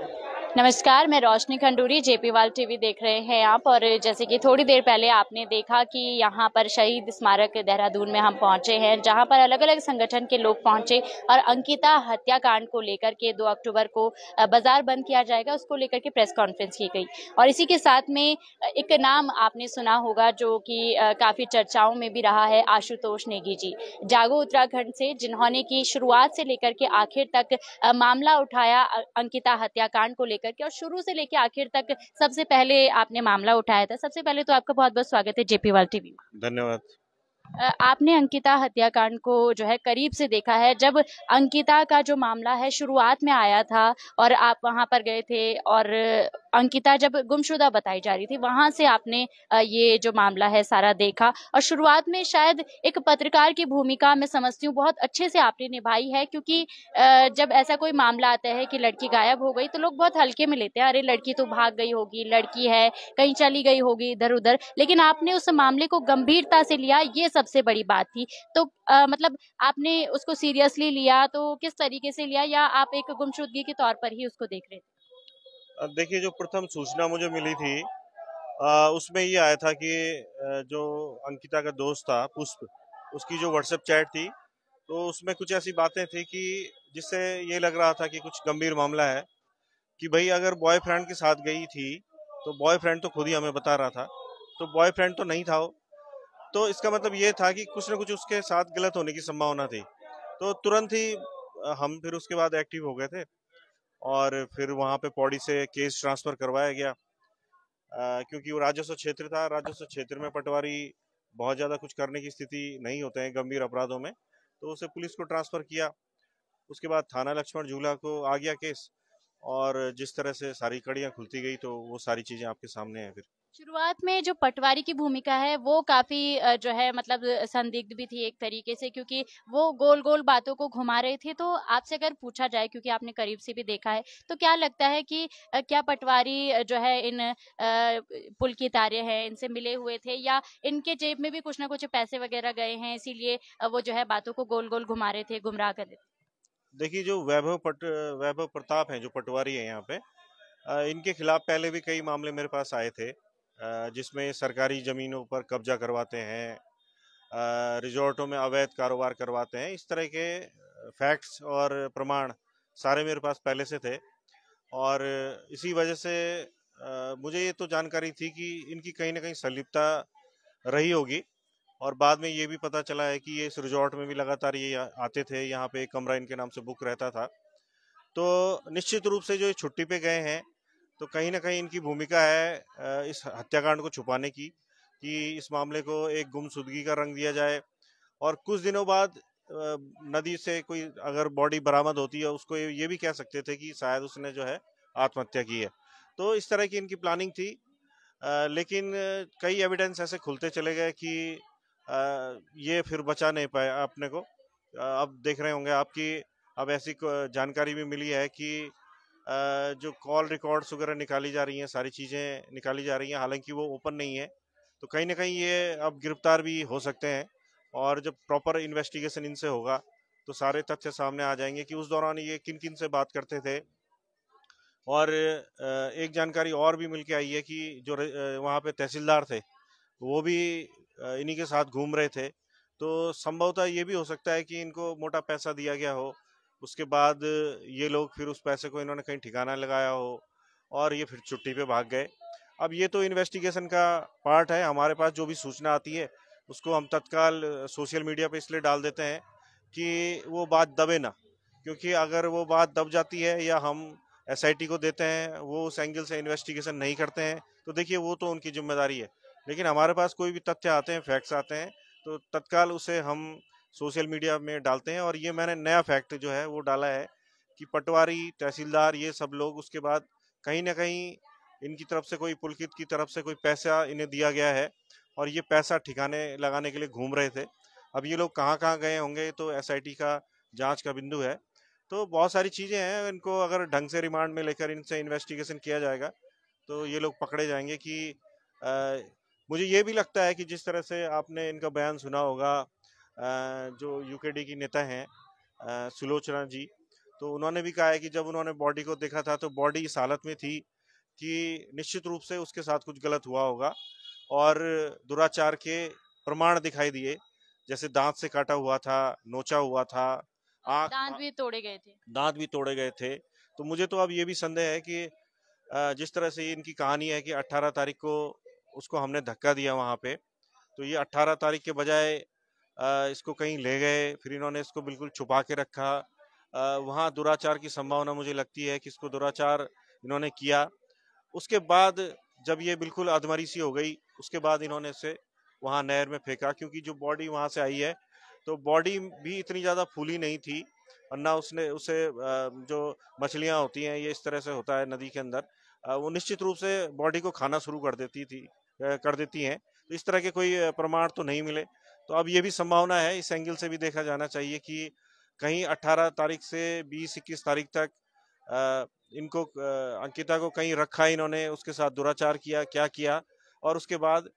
Yeah. नमस्कार मैं रोशनी Khanduri जेपीवाल TV देख रहे हैं आप और जैसे कि थोड़ी देर पहले आपने देखा कि यहाँ पर शहीद स्मारक देहरादून में हम पहुँचे हैं जहाँ पर अलग अलग संगठन के लोग पहुँचे और अंकिता हत्याकांड को लेकर के 2 अक्टूबर को बाजार बंद किया जाएगा उसको लेकर के प्रेस कॉन्फ्रेंस की गई और इसी के साथ में एक नाम आपने सुना होगा जो कि काफ़ी चर्चाओं में भी रहा है आशुतोष नेगी जी जागो उत्तराखंड से जिन्होंने की शुरुआत से लेकर के आखिर तक मामला उठाया अंकिता हत्याकांड को लेकर लेकर के और शुरू से लेकर आखिर तक सबसे पहले आपने मामला उठाया था सबसे पहले तो आपका बहुत बहुत स्वागत है जेपी वाल टीवी धन्यवाद आपने अंकिता हत्याकांड को जो है करीब से देखा है जब अंकिता का जो मामला है शुरुआत में आया था और आप वहां पर गए थे और अंकिता जब गुमशुदा बताई जा रही थी वहां से आपने ये जो मामला है सारा देखा और शुरुआत में शायद एक पत्रकार की भूमिका मैं समझती हूँ बहुत अच्छे से आपने निभाई है क्योंकि जब ऐसा कोई मामला आता है कि लड़की गायब हो गई तो लोग बहुत हल्के में लेते हैं अरे लड़की तो भाग गई होगी लड़की है कहीं चली गई होगी इधर उधर लेकिन आपने उस मामले को गंभीरता से लिया ये सबसे बड़ी बात थी तो आ, मतलब आपने उसको सीरियसली लिया तो किस तरीके से लिया या आप एक गुमशुदगी के तौर पर ही उसको देख रहे थे देखिए जो प्रथम सूचना मुझे मिली थी आ, उसमें ये आया था कि जो अंकिता का दोस्त था पुष्प उसकी जो व्हाट्सएप चैट थी तो उसमें कुछ ऐसी बातें थी कि जिससे ये लग रहा था कि कुछ गंभीर मामला है कि भाई अगर बॉयफ्रेंड के साथ गई थी तो बॉयफ्रेंड तो खुद ही हमें बता रहा था तो बॉयफ्रेंड तो नहीं था वो तो इसका मतलब ये था कि कुछ ना कुछ उसके साथ गलत होने की संभावना थी तो तुरंत ही हम फिर उसके बाद एक्टिव हो गए थे और फिर वहाँ पे पौड़ी से केस ट्रांसफ़र करवाया गया आ, क्योंकि वो राजस्व क्षेत्र था राजस्व क्षेत्र में पटवारी बहुत ज़्यादा कुछ करने की स्थिति नहीं होते हैं गंभीर अपराधों में तो उसे पुलिस को ट्रांसफ़र किया उसके बाद थाना लक्ष्मण झूला को आ गया केस और जिस तरह से सारी कड़ियाँ खुलती गई तो वो सारी चीज़ें आपके सामने हैं फिर शुरुआत में जो पटवारी की भूमिका है वो काफी जो है मतलब संदिग्ध भी थी एक तरीके से क्योंकि वो गोल गोल बातों को घुमा रहे थे तो आपसे अगर पूछा जाए क्योंकि आपने करीब से भी देखा है तो क्या लगता है कि क्या पटवारी जो है इन पुल की तारे हैं इनसे मिले हुए थे या इनके जेब में भी कुछ ना कुछ पैसे वगैरह गए हैं इसीलिए वो जो है बातों को गोल गोल घुमा रहे थे गुमराह कर रहे थे देखिए जो वैभव पट वैभव प्रताप है जो पटवारी है यहाँ पे इनके खिलाफ पहले भी कई मामले मेरे पास आए थे जिसमें सरकारी ज़मीनों पर कब्जा करवाते हैं रिजॉर्टों में अवैध कारोबार करवाते हैं इस तरह के फैक्ट्स और प्रमाण सारे मेरे पास पहले से थे और इसी वजह से मुझे ये तो जानकारी थी कि इनकी कहीं ना कहीं संलिप्तता रही होगी और बाद में ये भी पता चला है कि ये इस रिजॉर्ट में भी लगातार ये आते थे यहाँ पे एक कमरा इनके नाम से बुक रहता था तो निश्चित रूप से जो ये छुट्टी पे गए हैं तो कहीं ना कहीं इनकी भूमिका है इस हत्याकांड को छुपाने की कि इस मामले को एक गुमसुदगी का रंग दिया जाए और कुछ दिनों बाद नदी से कोई अगर बॉडी बरामद होती है उसको ये भी कह सकते थे कि शायद उसने जो है आत्महत्या की है तो इस तरह की इनकी प्लानिंग थी लेकिन कई एविडेंस ऐसे खुलते चले गए कि ये फिर बचा नहीं पाए अपने को अब देख रहे होंगे आपकी अब ऐसी जानकारी भी मिली है कि जो कॉल रिकॉर्ड्स वगैरह निकाली जा रही हैं सारी चीज़ें निकाली जा रही हैं हालांकि वो ओपन नहीं है तो कहीं ना कहीं ये अब गिरफ्तार भी हो सकते हैं और जब प्रॉपर इन्वेस्टिगेशन इनसे होगा तो सारे तथ्य सामने आ जाएंगे कि उस दौरान ये किन किन से बात करते थे और एक जानकारी और भी मिल के आई है कि जो वहाँ पर तहसीलदार थे वो भी इन्हीं के साथ घूम रहे थे तो संभवतः ये भी हो सकता है कि इनको मोटा पैसा दिया गया हो उसके बाद ये लोग फिर उस पैसे को इन्होंने कहीं ठिकाना लगाया हो और ये फिर छुट्टी पे भाग गए अब ये तो इन्वेस्टिगेशन का पार्ट है हमारे पास जो भी सूचना आती है उसको हम तत्काल सोशल मीडिया पे इसलिए डाल देते हैं कि वो बात दबे ना क्योंकि अगर वो बात दब जाती है या हम एस को देते हैं वो उस एंगल से इन्वेस्टिगेशन नहीं करते हैं तो देखिए वो तो उनकी जिम्मेदारी है लेकिन हमारे पास कोई भी तथ्य आते हैं फैक्ट्स आते हैं तो तत्काल उसे हम सोशल मीडिया में डालते हैं और ये मैंने नया फैक्ट जो है वो डाला है कि पटवारी तहसीलदार ये सब लोग उसके बाद कहीं ना कहीं इनकी तरफ से कोई पुलकित की तरफ से कोई पैसा इन्हें दिया गया है और ये पैसा ठिकाने लगाने के लिए घूम रहे थे अब ये लोग कहाँ कहाँ गए होंगे तो एस का जाँच का बिंदु है तो बहुत सारी चीज़ें हैं इनको अगर ढंग से रिमांड में लेकर इनसे इन्वेस्टिगेशन किया जाएगा तो ये लोग पकड़े जाएंगे कि आ, मुझे ये भी लगता है कि जिस तरह से आपने इनका बयान सुना होगा जो यूकेडी की नेता हैं सुलोचना जी तो उन्होंने भी कहा है कि जब उन्होंने बॉडी को देखा था तो बॉडी इस हालत में थी कि निश्चित रूप से उसके साथ कुछ गलत हुआ होगा और दुराचार के प्रमाण दिखाई दिए जैसे दांत से काटा हुआ था नोचा हुआ था आँख दांत भी तोड़े गए थे दांत भी तोड़े गए थे तो मुझे तो अब ये भी संदेह है कि जिस तरह से इनकी कहानी है कि 18 तारीख को उसको हमने धक्का दिया वहाँ पे तो ये 18 तारीख के बजाय इसको कहीं ले गए फिर इन्होंने इसको बिल्कुल छुपा के रखा वहाँ दुराचार की संभावना मुझे लगती है कि इसको दुराचार इन्होंने किया उसके बाद जब ये बिल्कुल अधमरी सी हो गई उसके बाद इन्होंने इसे वहाँ नहर में फेंका क्योंकि जो बॉडी वहाँ से आई है तो बॉडी भी इतनी ज़्यादा फूली नहीं थी और ना उसने उसे जो मछलियाँ होती हैं ये इस तरह से होता है नदी के अंदर वो निश्चित रूप से बॉडी को खाना शुरू कर देती थी कर देती हैं तो इस तरह के कोई प्रमाण तो नहीं मिले तो अब ये भी संभावना है इस एंगल से भी देखा जाना चाहिए कि कहीं 18 तारीख से 20 इक्कीस तारीख तक इनको अंकिता को कहीं रखा इन्होंने उसके साथ दुराचार किया क्या किया और उसके बाद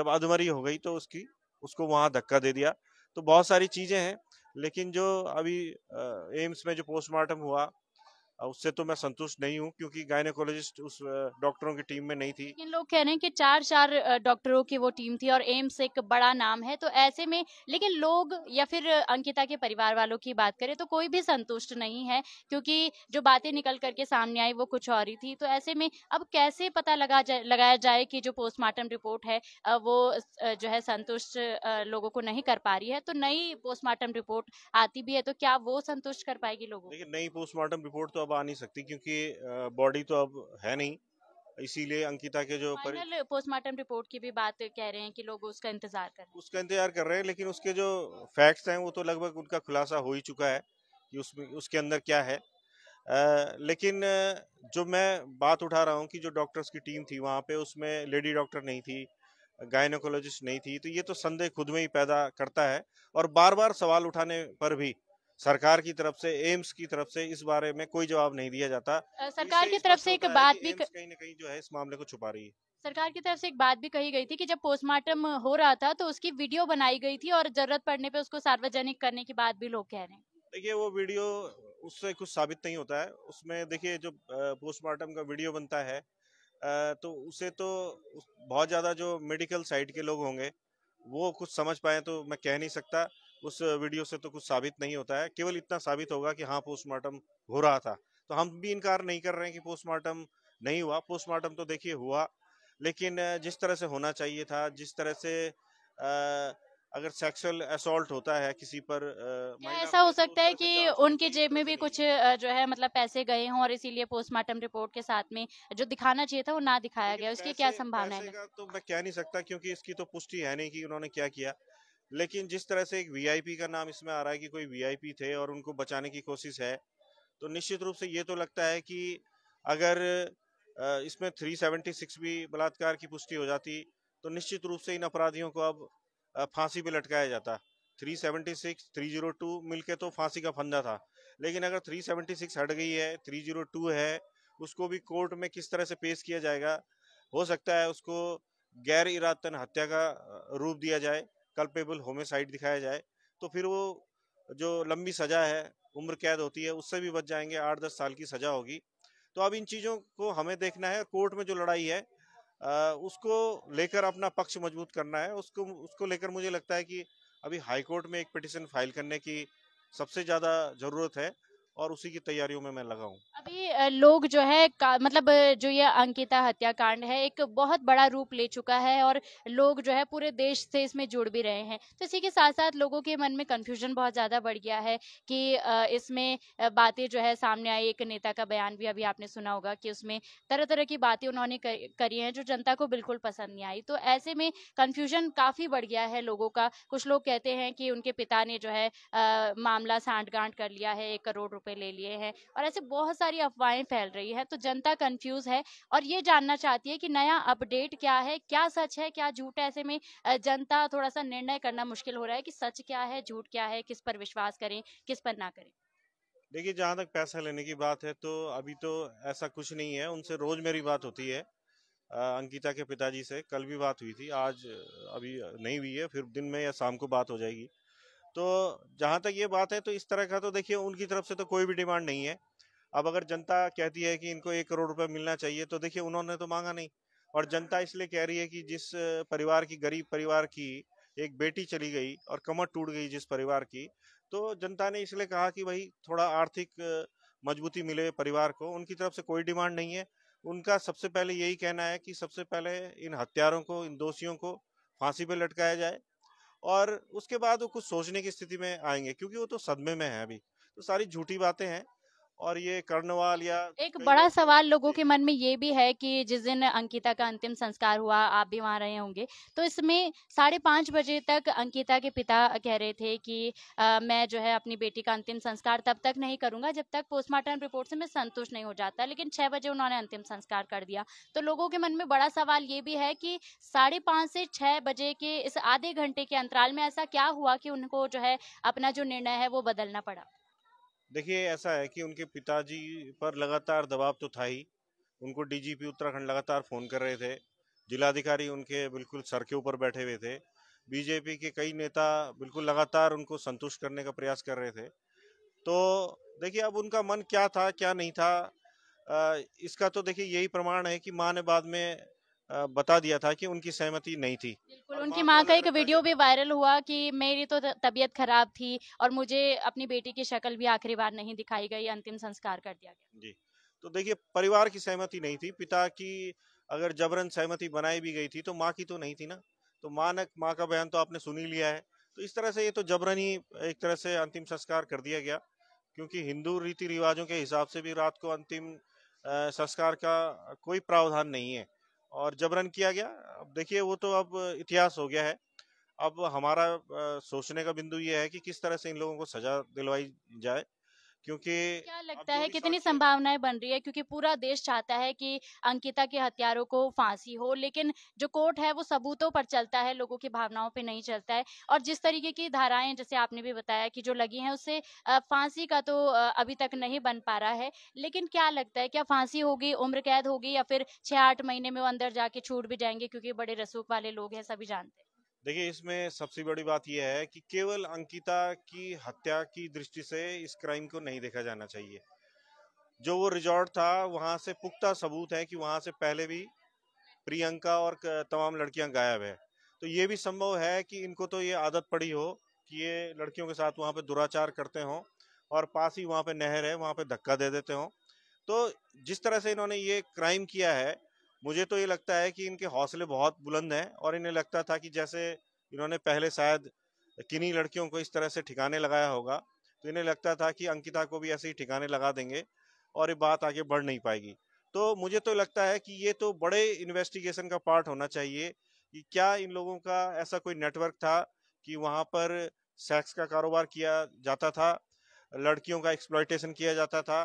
जब अधमरी हो गई तो उसकी उसको वहाँ धक्का दे दिया तो बहुत सारी चीज़ें हैं लेकिन जो अभी एम्स में जो पोस्टमार्टम हुआ उससे तो मैं संतुष्ट नहीं हूँ क्योंकि गायनेकोलॉजिस्ट उस डॉक्टरों की टीम में नहीं थी लेकिन लोग कह रहे हैं कि चार चार डॉक्टरों की वो टीम थी और एम्स एक बड़ा नाम है तो ऐसे में लेकिन लोग या फिर अंकिता के परिवार वालों की बात करें तो कोई भी संतुष्ट नहीं है क्योंकि जो बातें निकल करके सामने आई वो कुछ और ही थी तो ऐसे में अब कैसे पता लगा जा, लगाया जाए कि जो पोस्टमार्टम रिपोर्ट है वो जो है संतुष्ट लोगों को नहीं कर पा रही है तो नई पोस्टमार्टम रिपोर्ट आती भी है तो क्या वो संतुष्ट कर पाएगी लोगों नई पोस्टमार्टम रिपोर्ट तो अब आ नहीं सकती क्योंकि बॉडी तो अब है नहीं इसीलिए अंकिता के जो फाइनल पोस्टमार्टम रिपोर्ट की भी बात कह रहे हैं कि लोग उसका इंतजार कर रहे हैं उसका इंतजार कर रहे हैं लेकिन उसके जो फैक्ट्स हैं वो तो लगभग उनका खुलासा हो ही चुका है कि उसमें उसके अंदर क्या है आ, लेकिन जो मैं बात उठा रहा हूँ कि जो डॉक्टर्स की टीम थी वहाँ पे उसमें लेडी डॉक्टर नहीं थी गायनोकोलॉजिस्ट नहीं थी तो ये तो संदेह खुद में ही पैदा करता है और बार बार सवाल उठाने पर भी सरकार की तरफ से एम्स की तरफ से इस बारे में कोई जवाब नहीं दिया जाता सरकार की तरफ से एक बात भी कहीं ना कहीं जो है इस मामले को छुपा रही है सरकार की तरफ से एक बात भी कही गई थी कि जब पोस्टमार्टम हो रहा था तो उसकी वीडियो बनाई गई थी और जरूरत पड़ने पे उसको सार्वजनिक करने की बात भी लोग कह रहे हैं देखिए वो वीडियो उससे कुछ साबित नहीं होता है उसमें देखिए जो पोस्टमार्टम का वीडियो बनता है तो उसे तो बहुत ज़्यादा जो मेडिकल साइड के लोग होंगे वो कुछ समझ पाए तो मैं कह नहीं सकता उस वीडियो से तो कुछ साबित नहीं होता है केवल इतना साबित होगा कि हाँ पोस्टमार्टम हो रहा था तो हम भी इनकार नहीं कर रहे हैं कि पोस्टमार्टम नहीं हुआ पोस्टमार्टम तो देखिए हुआ लेकिन जिस तरह से होना चाहिए था जिस तरह से आ, अगर सेक्सुअल असोल्ट होता है किसी पर ऐसा हो सकता है कि उनके जेब में भी कुछ जो है मतलब पैसे गए हों और इसीलिए पोस्टमार्टम रिपोर्ट के साथ में जो दिखाना चाहिए था वो ना दिखाया गया उसकी क्या संभावना है तो मैं कह नहीं सकता क्योंकि इसकी तो पुष्टि है नहीं कि उन्होंने क्या किया लेकिन जिस तरह से एक वीआईपी का नाम इसमें आ रहा है कि कोई वीआईपी थे और उनको बचाने की कोशिश है तो निश्चित रूप से ये तो लगता है कि अगर इसमें 376 भी बलात्कार की पुष्टि हो जाती तो निश्चित रूप से इन अपराधियों को अब फांसी पे लटकाया जाता 376, 302 मिलके तो फांसी का फंदा था लेकिन अगर 376 हट गई है 302 है उसको भी कोर्ट में किस तरह से पेश किया जाएगा हो सकता है उसको गैर इरादतन हत्या का रूप दिया जाए कल्पेबल होमिसाइड दिखाया जाए तो फिर वो जो लंबी सज़ा है उम्र कैद होती है उससे भी बच जाएंगे आठ दस साल की सज़ा होगी तो अब इन चीज़ों को हमें देखना है कोर्ट में जो लड़ाई है आ, उसको लेकर अपना पक्ष मजबूत करना है उसको उसको लेकर मुझे लगता है कि अभी हाई कोर्ट में एक पिटिशन फाइल करने की सबसे ज़्यादा ज़रूरत है और उसी की तैयारियों में मैं लगा हूँ अभी लोग जो है मतलब जो ये अंकिता हत्याकांड है एक बहुत बड़ा रूप ले चुका है और लोग जो है पूरे देश से इसमें जुड़ भी रहे हैं तो इसी के साथ साथ लोगों के मन में कन्फ्यूजन बहुत ज़्यादा बढ़ गया है कि इसमें बातें जो है सामने आई एक नेता का बयान भी अभी आपने सुना होगा कि उसमें तरह तरह की बातें उन्होंने करी है जो जनता को बिल्कुल पसंद नहीं आई तो ऐसे में कन्फ्यूजन काफ़ी बढ़ गया है लोगों का कुछ लोग कहते हैं कि उनके पिता ने जो है मामला सांठ कर लिया है एक करोड़ रुपए ले लिए हैं और ऐसे बहुत सारी अफवाहें फैल रही है तो जनता कंफ्यूज है और ये जानना चाहती है कि नया अपडेट क्या है क्या सच है क्या झूठ है ऐसे में जनता थोड़ा सा निर्णय करना मुश्किल हो रहा है कि सच क्या है झूठ क्या है किस पर विश्वास करें किस पर ना करें देखिए जहाँ तक पैसा लेने की बात है तो अभी तो ऐसा कुछ नहीं है उनसे रोज मेरी बात होती है अंकिता के पिताजी से कल भी बात हुई थी आज अभी नहीं हुई है फिर दिन में या शाम को बात हो जाएगी तो जहां तक ये बात है तो इस तरह का तो देखिए उनकी तरफ से तो कोई भी डिमांड नहीं है अब अगर जनता कहती है कि इनको एक करोड़ रुपए मिलना चाहिए तो देखिए उन्होंने तो मांगा नहीं और जनता इसलिए कह रही है कि जिस परिवार की गरीब परिवार की एक बेटी चली गई और कमर टूट गई जिस परिवार की तो जनता ने इसलिए कहा कि भाई थोड़ा आर्थिक मजबूती मिले परिवार को उनकी तरफ से कोई डिमांड नहीं है उनका सबसे पहले यही कहना है कि सबसे पहले इन हत्यारों को इन दोषियों को फांसी पर लटकाया जाए और उसके बाद वो कुछ सोचने की स्थिति में आएंगे क्योंकि वो तो सदमे में है अभी तो सारी झूठी बातें हैं और ये कर्णवाल या एक बड़ा सवाल लोगों के मन में ये भी है कि जिस दिन अंकिता का अंतिम संस्कार हुआ आप भी वहाँ रहे होंगे तो इसमें साढ़े पांच बजे तक अंकिता के पिता कह रहे थे कि आ, मैं जो है अपनी बेटी का अंतिम संस्कार तब तक नहीं करूंगा जब तक पोस्टमार्टम रिपोर्ट से मैं संतुष्ट नहीं हो जाता लेकिन छह बजे उन्होंने अंतिम संस्कार कर दिया तो लोगों के मन में बड़ा सवाल ये भी है कि साढ़े पाँच से छह बजे के इस आधे घंटे के अंतराल में ऐसा क्या हुआ कि उनको जो है अपना जो निर्णय है वो बदलना पड़ा देखिए ऐसा है कि उनके पिताजी पर लगातार दबाव तो था ही उनको डीजीपी उत्तराखंड लगातार फ़ोन कर रहे थे जिलाधिकारी उनके बिल्कुल सर के ऊपर बैठे हुए थे बीजेपी के कई नेता बिल्कुल लगातार उनको संतुष्ट करने का प्रयास कर रहे थे तो देखिए अब उनका मन क्या था क्या नहीं था इसका तो देखिए यही प्रमाण है कि माँ ने बाद में बता दिया था कि उनकी सहमति नहीं थी बिल्कुल उनकी माँ का एक वीडियो भी वायरल हुआ कि मेरी तो तबीयत खराब थी और मुझे अपनी बेटी की शक्ल भी आखिरी बार नहीं दिखाई गई अंतिम संस्कार कर दिया गया जी तो देखिए परिवार की सहमति नहीं थी पिता की अगर जबरन सहमति बनाई भी गई थी तो माँ की तो नहीं थी ना तो माँ ने माँ का बयान तो आपने सुन ही लिया है तो इस तरह से ये तो जबरन ही एक तरह से अंतिम संस्कार कर दिया गया क्योंकि हिंदू रीति रिवाजों के हिसाब से भी रात को अंतिम संस्कार का कोई प्रावधान नहीं है और जबरन किया गया अब देखिए वो तो अब इतिहास हो गया है अब हमारा सोचने का बिंदु ये है कि किस तरह से इन लोगों को सजा दिलवाई जाए क्योंकि क्या लगता है कितनी संभावनाएं बन रही है क्योंकि पूरा देश चाहता है कि अंकिता के हत्यारों को फांसी हो लेकिन जो कोर्ट है वो सबूतों पर चलता है लोगों की भावनाओं पे नहीं चलता है और जिस तरीके की धाराएं जैसे आपने भी बताया कि जो लगी हैं उससे फांसी का तो अभी तक नहीं बन पा रहा है लेकिन क्या लगता है क्या फांसी होगी उम्र कैद होगी या फिर छह आठ महीने में वो अंदर जाके छूट भी जाएंगे क्योंकि बड़े रसूख वाले लोग हैं सभी जानते हैं देखिए इसमें सबसे बड़ी बात यह है कि केवल अंकिता की हत्या की दृष्टि से इस क्राइम को नहीं देखा जाना चाहिए जो वो रिजॉर्ट था वहाँ से पुख्ता सबूत है कि वहाँ से पहले भी प्रियंका और तमाम लड़कियाँ गायब है तो ये भी संभव है कि इनको तो ये आदत पड़ी हो कि ये लड़कियों के साथ वहाँ पे दुराचार करते हों और पास ही वहाँ पे नहर है वहाँ पे धक्का दे देते हों तो जिस तरह से इन्होंने ये क्राइम किया है मुझे तो ये लगता है कि इनके हौसले बहुत बुलंद हैं और इन्हें लगता था कि जैसे इन्होंने पहले शायद किन्हीं लड़कियों को इस तरह से ठिकाने लगाया होगा तो इन्हें लगता था कि अंकिता को भी ऐसे ही ठिकाने लगा देंगे और ये बात आगे बढ़ नहीं पाएगी तो मुझे तो लगता है कि ये तो बड़े इन्वेस्टिगेशन का पार्ट होना चाहिए कि क्या इन लोगों का ऐसा कोई नेटवर्क था कि वहाँ पर सेक्स का कारोबार किया जाता था लड़कियों का एक्सप्लॉयटेशन किया जाता था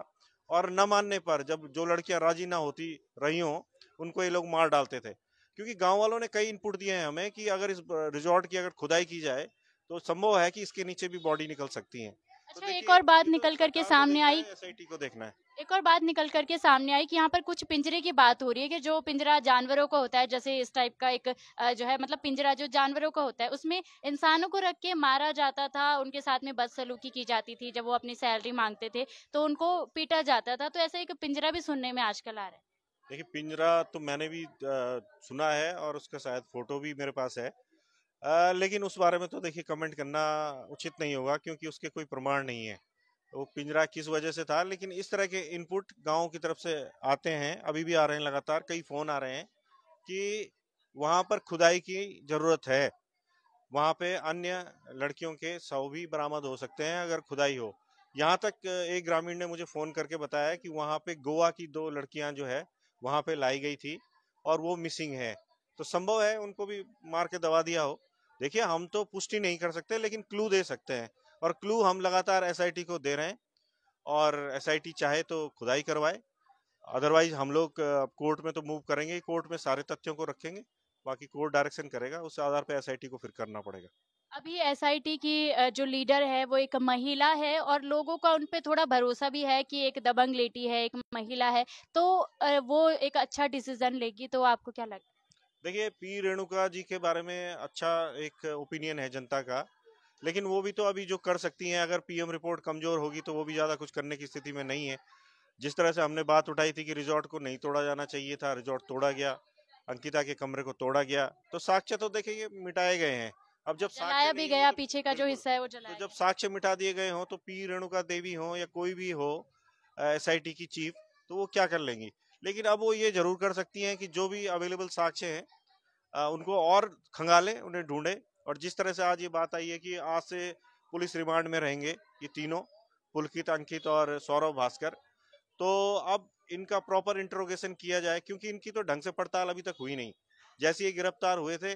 और न मानने पर जब जो लड़कियां राजी ना होती रही हों उनको ये लोग मार डालते थे क्योंकि गांव वालों ने कई इनपुट दिए हैं हमें कि अगर इस रिजॉर्ट की अगर खुदाई की जाए तो संभव है कि इसके नीचे भी बॉडी निकल सकती है तो अच्छा तो एक और बात निकल करके सामने आई को देखना है एक और बात निकल करके सामने आई कि यहाँ पर कुछ पिंजरे की बात हो रही है कि जो पिंजरा जानवरों का होता है जैसे इस टाइप का एक जो है मतलब पिंजरा जो जानवरों का होता है उसमें इंसानों को रख के मारा जाता था उनके साथ में बदसलूकी की जाती थी जब वो अपनी सैलरी मांगते थे तो उनको पीटा जाता था तो ऐसा एक पिंजरा भी सुनने में आजकल आ रहा है देखिए पिंजरा तो मैंने भी सुना है और उसका शायद फोटो भी मेरे पास है आ, लेकिन उस बारे में तो देखिए कमेंट करना उचित नहीं होगा क्योंकि उसके कोई प्रमाण नहीं है तो पिंजरा किस वजह से था लेकिन इस तरह के इनपुट गाँव की तरफ से आते हैं अभी भी आ रहे हैं लगातार कई फ़ोन आ रहे हैं कि वहाँ पर खुदाई की ज़रूरत है वहाँ पे अन्य लड़कियों के शव भी बरामद हो सकते हैं अगर खुदाई हो यहाँ तक एक ग्रामीण ने मुझे फ़ोन करके बताया कि वहाँ पे गोवा की दो लड़कियाँ जो है वहाँ पे लाई गई थी और वो मिसिंग है तो संभव है उनको भी मार के दबा दिया हो देखिए हम तो पुष्टि नहीं कर सकते लेकिन क्लू दे सकते हैं और क्लू हम लगातार एसआईटी को दे रहे हैं और एसआईटी चाहे तो खुदाई करवाए अदरवाइज हम लोग कोर्ट में तो मूव करेंगे कोर्ट में सारे तथ्यों को रखेंगे बाकी कोर्ट डायरेक्शन करेगा उस आधार पर एस को फिर करना पड़ेगा अभी एसआईटी की जो लीडर है वो एक महिला है और लोगों का उन थोड़ा भरोसा भी है कि एक दबंग लेटी है एक महिला है तो वो एक अच्छा डिसीजन लेगी तो आपको क्या लगता देखिए पी रेणुका जी के बारे में अच्छा एक ओपिनियन है जनता का लेकिन वो भी तो अभी जो कर सकती हैं अगर पीएम रिपोर्ट कमजोर होगी तो वो भी ज्यादा कुछ करने की स्थिति में नहीं है जिस तरह से हमने बात उठाई थी कि रिजॉर्ट को नहीं तोड़ा जाना चाहिए था रिजॉर्ट तोड़ा गया अंकिता के कमरे को तोड़ा गया तो साक्ष्य तो देखिए मिटाए गए हैं अब जब जलाया भी गया तो पीछे का जो तो हिस्सा है वो जलाया तो जब साक्ष्य मिटा दिए गए हो तो पी रेणुका देवी हो या कोई भी हो एस की चीफ तो वो क्या कर लेंगी लेकिन अब वो ये जरूर कर सकती है कि जो भी अवेलेबल साक्ष्य हैं उनको और खंगाले उन्हें ढूंढे और जिस तरह से आज ये बात आई है कि आज से पुलिस रिमांड में रहेंगे ये तीनों पुलकित अंकित और सौरभ भास्कर तो अब इनका प्रॉपर इंट्रोगेशन किया जाए क्योंकि इनकी तो ढंग से पड़ताल अभी तक हुई नहीं जैसे ये गिरफ्तार हुए थे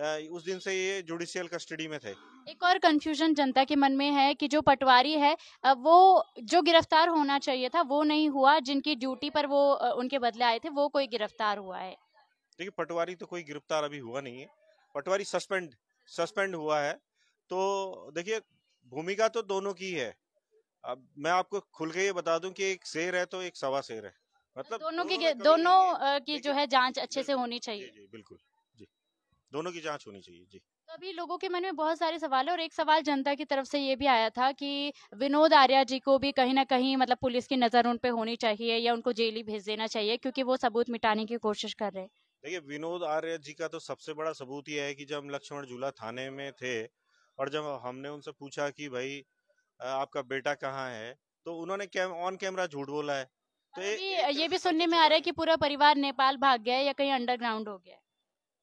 उस दिन से ये जुडिशियल कस्टडी में थे एक और कंफ्यूजन जनता के मन में है कि जो पटवारी है वो जो गिरफ्तार होना चाहिए था वो नहीं हुआ जिनकी ड्यूटी पर वो उनके बदले आए थे वो कोई गिरफ्तार हुआ है देखिए पटवारी तो कोई गिरफ्तार अभी हुआ नहीं है पटवारी सस्पेंड सस्पेंड हुआ है तो देखिए भूमिका तो दोनों की है अब मैं आपको खुल के ये बता दूं कि एक शेर है तो एक सवा शेर है मतलब दोनों की दोनों की जो है जांच अच्छे से होनी चाहिए बिल्कुल दोनों की जांच होनी चाहिए जी तो अभी लोगों के मन में बहुत सारे सवाल है और एक सवाल जनता की तरफ से ये भी आया था कि विनोद आर्या जी को भी कहीं ना कहीं मतलब पुलिस की नजर उन पे होनी चाहिए या उनको जेल ही भेज देना चाहिए क्योंकि वो सबूत मिटाने की कोशिश कर रहे हैं देखिए विनोद आर्या जी का तो सबसे बड़ा सबूत ये है कि जब लक्ष्मण झूला थाने में थे और जब हमने उनसे पूछा कि भाई आपका बेटा कहाँ है तो उन्होंने ऑन कैमरा झूठ बोला है तो ये भी सुनने में आ रहा है कि पूरा परिवार नेपाल भाग गया है या कहीं अंडरग्राउंड हो गया है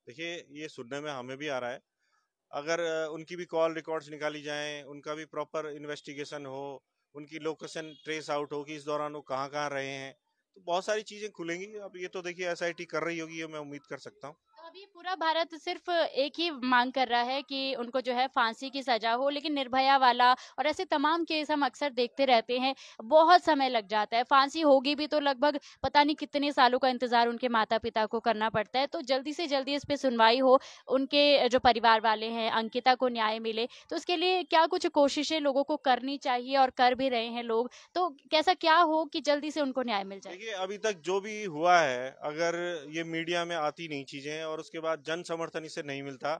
देखिए ये सुनने में हमें भी आ रहा है अगर उनकी भी कॉल रिकॉर्ड्स निकाली जाएं उनका भी प्रॉपर इन्वेस्टिगेशन हो उनकी लोकेशन ट्रेस आउट हो कि इस दौरान वो कहाँ कहाँ रहे हैं तो बहुत सारी चीज़ें खुलेंगी अब ये तो देखिए एसआईटी कर रही होगी ये मैं उम्मीद कर सकता हूँ अभी पूरा भारत सिर्फ एक ही मांग कर रहा है कि उनको जो है फांसी की सजा हो लेकिन निर्भया वाला और ऐसे तमाम केस हम अक्सर देखते रहते हैं बहुत समय लग जाता है फांसी होगी भी तो लगभग पता नहीं कितने सालों का इंतजार उनके माता पिता को करना पड़ता है तो जल्दी से जल्दी इस पर सुनवाई हो उनके जो परिवार वाले हैं अंकिता को न्याय मिले तो उसके लिए क्या कुछ कोशिशें लोगों को करनी चाहिए और कर भी रहे हैं लोग तो कैसा क्या हो कि जल्दी से उनको न्याय मिल जाए अभी तक जो भी हुआ है अगर ये मीडिया में आती नहीं चीजें और और उसके बाद जन समर्थन इसे नहीं मिलता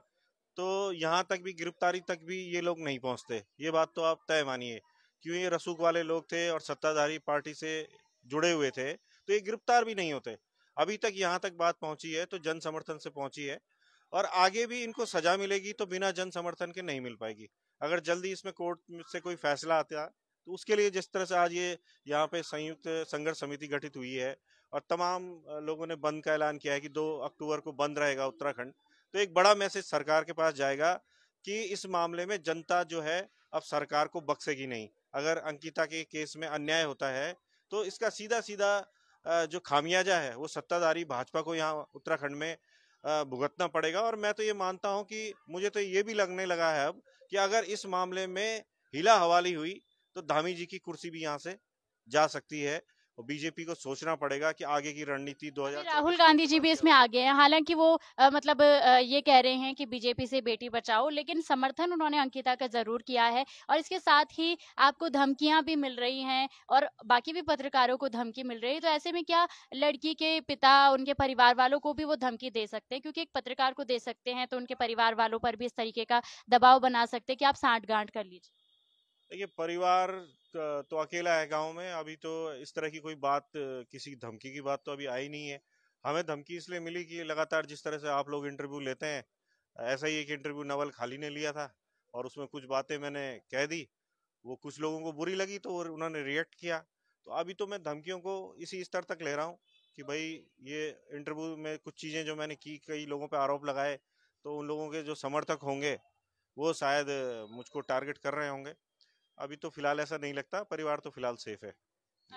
तो यहाँ तक भी गिरफ्तारी तक भी ये लोग नहीं पहुँचते ये बात तो आप तय मानिए क्यों ये रसूख वाले लोग थे और सत्ताधारी पार्टी से जुड़े हुए थे तो ये गिरफ्तार भी नहीं होते अभी तक यहाँ तक बात पहुँची है तो जन समर्थन से पहुँची है और आगे भी इनको सजा मिलेगी तो बिना जन समर्थन के नहीं मिल पाएगी अगर जल्दी इसमें कोर्ट से कोई फैसला आता तो उसके लिए जिस तरह से आज ये यहाँ पे संयुक्त संघर्ष समिति गठित हुई है और तमाम लोगों ने बंद का ऐलान किया है कि दो अक्टूबर को बंद रहेगा उत्तराखंड तो एक बड़ा मैसेज सरकार के पास जाएगा कि इस मामले में जनता जो है अब सरकार को बख्सेगी नहीं अगर अंकिता के केस में अन्याय होता है तो इसका सीधा सीधा जो खामियाजा है वो सत्ताधारी भाजपा को यहाँ उत्तराखंड में भुगतना पड़ेगा और मैं तो ये मानता हूँ कि मुझे तो ये भी लगने लगा है अब कि अगर इस मामले में हिला हवाली हुई तो धामी जी की कुर्सी भी यहाँ से जा सकती है और बीजेपी को सोचना पड़ेगा कि आगे की रणनीति दो राहुल गांधी जी भी इसमें आगे हैं हालांकि वो आ, मतलब आ, ये कह रहे हैं कि बीजेपी से बेटी बचाओ लेकिन समर्थन उन्होंने अंकिता का जरूर किया है और इसके साथ ही आपको धमकियां भी मिल रही हैं और बाकी भी पत्रकारों को धमकी मिल रही है तो ऐसे में क्या लड़की के पिता उनके परिवार वालों को भी वो धमकी दे सकते हैं क्योंकि एक पत्रकार को दे सकते हैं तो उनके परिवार वालों पर भी इस तरीके का दबाव बना सकते हैं कि आप सांठ गांठ कर लीजिए देखिए परिवार तो अकेला है गांव में अभी तो इस तरह की कोई बात किसी धमकी की बात तो अभी आई नहीं है हमें धमकी इसलिए मिली कि लगातार जिस तरह से आप लोग इंटरव्यू लेते हैं ऐसा ही एक इंटरव्यू नवल खाली ने लिया था और उसमें कुछ बातें मैंने कह दी वो कुछ लोगों को बुरी लगी तो उन्होंने रिएक्ट किया तो अभी तो मैं धमकियों को इसी स्तर तक ले रहा हूँ कि भाई ये इंटरव्यू में कुछ चीज़ें जो मैंने की कई लोगों पर आरोप लगाए तो उन लोगों के जो समर्थक होंगे वो शायद मुझको टारगेट कर रहे होंगे अभी तो फिलहाल ऐसा नहीं लगता परिवार तो फिलहाल सेफ है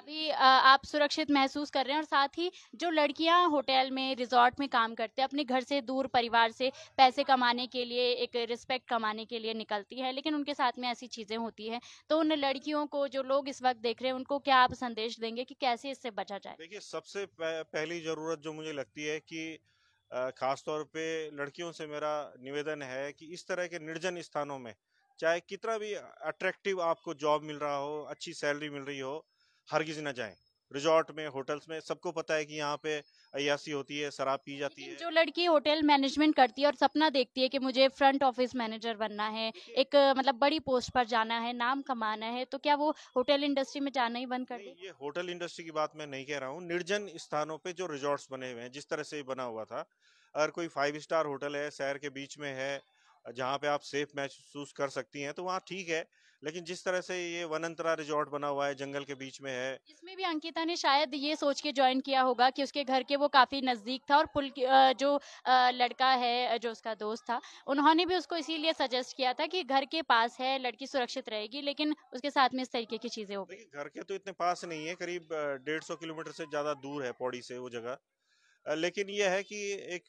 अभी आप सुरक्षित महसूस कर रहे हैं और साथ ही जो लड़कियां होटल में रिजॉर्ट में काम करते हैं अपने घर से दूर परिवार से पैसे कमाने के लिए एक रिस्पेक्ट कमाने के लिए निकलती है लेकिन उनके साथ में ऐसी चीज़ें होती हैं तो उन लड़कियों को जो लोग इस वक्त देख रहे हैं उनको क्या आप संदेश देंगे कि कैसे इससे बचा जाए देखिए सबसे पहली ज़रूरत जो मुझे लगती है कि खासतौर पर लड़कियों से मेरा निवेदन है कि इस तरह के निर्जन स्थानों में चाहे कितना भी अट्रैक्टिव आपको जॉब मिल रहा हो अच्छी सैलरी मिल रही हो हरगिज ना जाएं रिजॉर्ट में होटल्स में सबको पता है कि यहाँ पे अयासी होती है शराब पी जाती है जो लड़की होटल मैनेजमेंट करती है और सपना देखती है कि मुझे फ्रंट ऑफिस मैनेजर बनना है एक मतलब बड़ी पोस्ट पर जाना है नाम कमाना है तो क्या वो होटल इंडस्ट्री में जाना ही बंद कर दे ये होटल इंडस्ट्री की बात मैं नहीं कह रहा हूँ निर्जन स्थानों पे जो रिजॉर्ट्स बने हुए हैं जिस तरह से बना हुआ था अगर कोई फाइव स्टार होटल है शहर के बीच में है जहाँ पे आप सेफ महसूस कर सकती हैं तो वहाँ ठीक है लेकिन जिस तरह से ये वन अंतरा रिजॉर्ट बना हुआ है जंगल के बीच में है इसमें भी अंकिता ने शायद ये सोच के ज्वाइन किया होगा कि उसके घर के वो काफी नजदीक था और पुल जो लड़का है जो उसका दोस्त था उन्होंने भी उसको इसीलिए सजेस्ट किया था कि घर के पास है लड़की सुरक्षित रहेगी लेकिन उसके साथ में इस तरीके की चीजें हो घर के तो इतने पास नहीं है करीब डेढ़ किलोमीटर से ज्यादा दूर है पौड़ी से वो जगह लेकिन यह है कि एक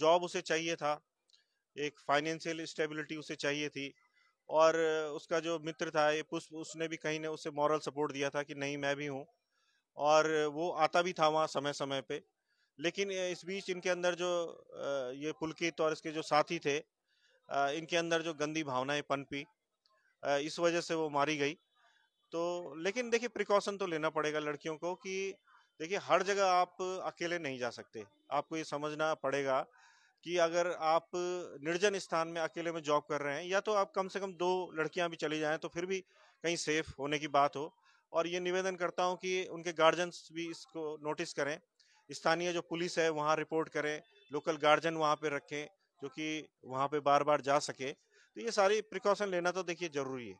जॉब उसे चाहिए था एक फाइनेंशियल स्टेबिलिटी उसे चाहिए थी और उसका जो मित्र था ये पुष्प उसने भी कहीं ने उसे मॉरल सपोर्ट दिया था कि नहीं मैं भी हूँ और वो आता भी था वहाँ समय समय पे लेकिन इस बीच इनके अंदर जो ये पुलकित और इसके जो साथी थे इनके अंदर जो गंदी भावनाएं पनपी इस वजह से वो मारी गई तो लेकिन देखिए प्रिकॉशन तो लेना पड़ेगा लड़कियों को कि देखिए हर जगह आप अकेले नहीं जा सकते आपको ये समझना पड़ेगा कि अगर आप निर्जन स्थान में अकेले में जॉब कर रहे हैं या तो आप कम से कम दो लड़कियां भी चली जाएं तो फिर भी कहीं सेफ होने की बात हो और ये निवेदन करता हूँ कि उनके गार्जियंस भी इसको नोटिस करें स्थानीय जो पुलिस है वहाँ रिपोर्ट करें लोकल गार्जियन वहाँ पर रखें जो कि वहाँ पर बार बार जा सके तो ये सारी प्रिकॉशन लेना तो देखिए ज़रूरी है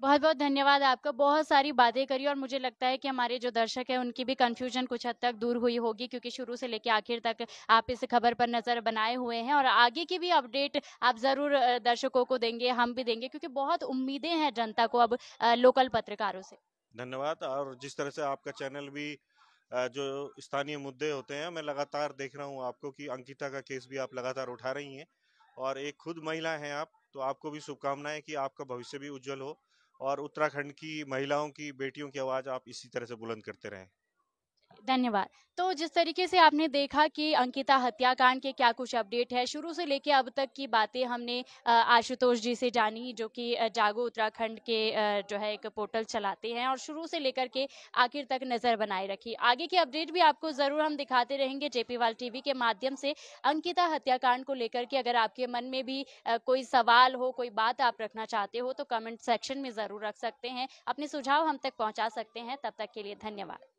बहुत बहुत धन्यवाद आपका बहुत सारी बातें करी और मुझे लगता है कि हमारे जो दर्शक हैं उनकी भी कंफ्यूजन कुछ हद तक दूर हुई होगी क्योंकि शुरू से लेकर आखिर तक आप इस खबर पर नज़र बनाए हुए हैं और आगे की भी अपडेट आप ज़रूर दर्शकों को देंगे हम भी देंगे क्योंकि बहुत उम्मीदें हैं जनता को अब लोकल पत्रकारों से धन्यवाद और जिस तरह से आपका चैनल भी जो स्थानीय मुद्दे होते हैं मैं लगातार देख रहा हूँ आपको कि अंकिता का केस भी आप लगातार उठा रही हैं और एक खुद महिला हैं आप तो आपको भी शुभकामनाएं कि आपका भविष्य भी उज्जवल हो और उत्तराखंड की महिलाओं की बेटियों की आवाज़ आप इसी तरह से बुलंद करते रहें धन्यवाद तो जिस तरीके से आपने देखा कि अंकिता हत्याकांड के क्या कुछ अपडेट है शुरू से लेके अब तक की बातें हमने आशुतोष जी से जानी जो कि जागो उत्तराखंड के जो है एक पोर्टल चलाते हैं और शुरू से लेकर के आखिर तक नज़र बनाए रखी आगे के अपडेट भी आपको ज़रूर हम दिखाते रहेंगे जेपीवाल टीवी के माध्यम से अंकिता हत्याकांड को लेकर के अगर आपके मन में भी कोई सवाल हो कोई बात आप रखना चाहते हो तो कमेंट सेक्शन में ज़रूर रख सकते हैं अपने सुझाव हम तक पहुँचा सकते हैं तब तक के लिए धन्यवाद